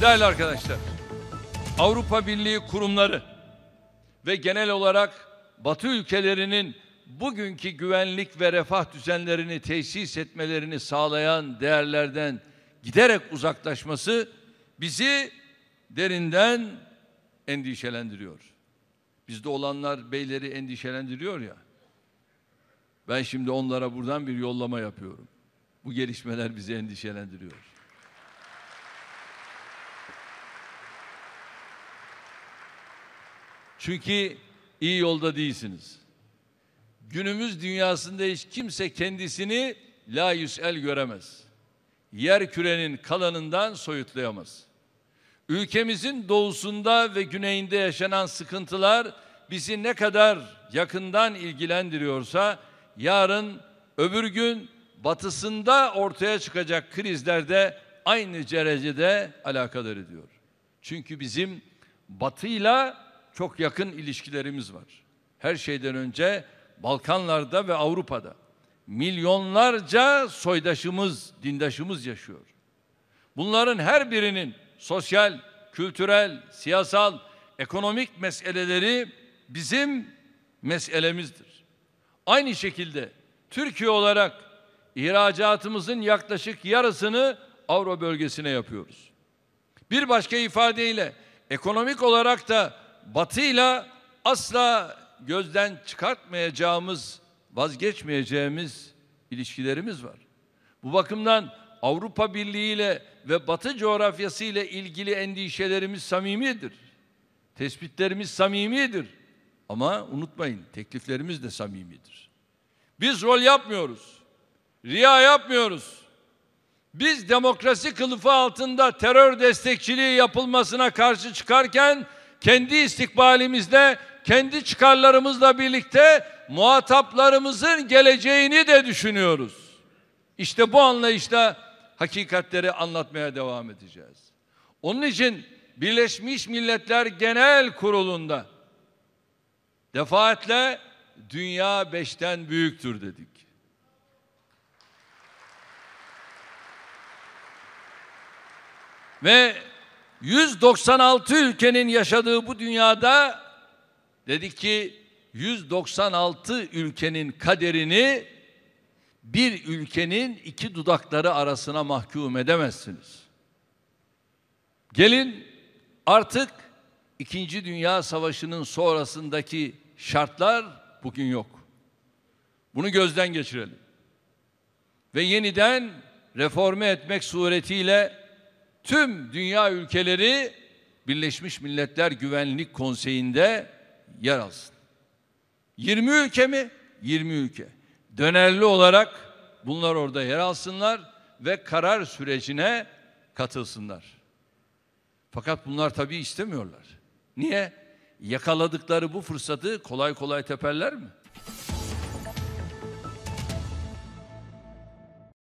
Değerli arkadaşlar, Avrupa Birliği kurumları ve genel olarak Batı ülkelerinin bugünkü güvenlik ve refah düzenlerini tesis etmelerini sağlayan değerlerden giderek uzaklaşması bizi derinden endişelendiriyor. Bizde olanlar beyleri endişelendiriyor ya. Ben şimdi onlara buradan bir yollama yapıyorum. Bu gelişmeler bizi endişelendiriyor. Çünkü iyi yolda değilsiniz. Günümüz dünyasında hiç kimse kendisini la el göremez. Yer kürenin kalanından soyutlayamaz. Ülkemizin doğusunda ve güneyinde yaşanan sıkıntılar bizi ne kadar yakından ilgilendiriyorsa yarın öbür gün batısında ortaya çıkacak krizlerde aynı derecede alakadar ediyor. Çünkü bizim batıyla çok yakın ilişkilerimiz var. Her şeyden önce Balkanlarda ve Avrupa'da milyonlarca soydaşımız, dindaşımız yaşıyor. Bunların her birinin sosyal, kültürel, siyasal, ekonomik meseleleri bizim meselemizdir. Aynı şekilde Türkiye olarak ihracatımızın yaklaşık yarısını Avrupa bölgesine yapıyoruz. Bir başka ifadeyle ekonomik olarak da batıyla asla gözden çıkartmayacağımız, vazgeçmeyeceğimiz ilişkilerimiz var. Bu bakımdan Avrupa Birliği ile ve Batı coğrafyası ile ilgili endişelerimiz samimidir. Tespitlerimiz samimidir. Ama unutmayın tekliflerimiz de samimidir. Biz rol yapmıyoruz. Riya yapmıyoruz. Biz demokrasi kılıfı altında terör destekçiliği yapılmasına karşı çıkarken kendi istikbalimizle, kendi çıkarlarımızla birlikte muhataplarımızın geleceğini de düşünüyoruz. İşte bu anlayışla hakikatleri anlatmaya devam edeceğiz. Onun için Birleşmiş Milletler Genel Kurulu'nda defaatle dünya beşten büyüktür dedik. Ve 196 ülkenin yaşadığı bu dünyada dedik ki 196 ülkenin kaderini bir ülkenin iki dudakları arasına mahkum edemezsiniz. Gelin artık İkinci Dünya Savaşı'nın sonrasındaki şartlar bugün yok. Bunu gözden geçirelim. Ve yeniden reforme etmek suretiyle tüm dünya ülkeleri Birleşmiş Milletler Güvenlik Konseyi'nde yer alsın. 20 ülke mi? 20 ülke. Dönerli olarak bunlar orada yer alsınlar ve karar sürecine katılsınlar. Fakat bunlar tabii istemiyorlar. Niye? Yakaladıkları bu fırsatı kolay kolay teperler mi?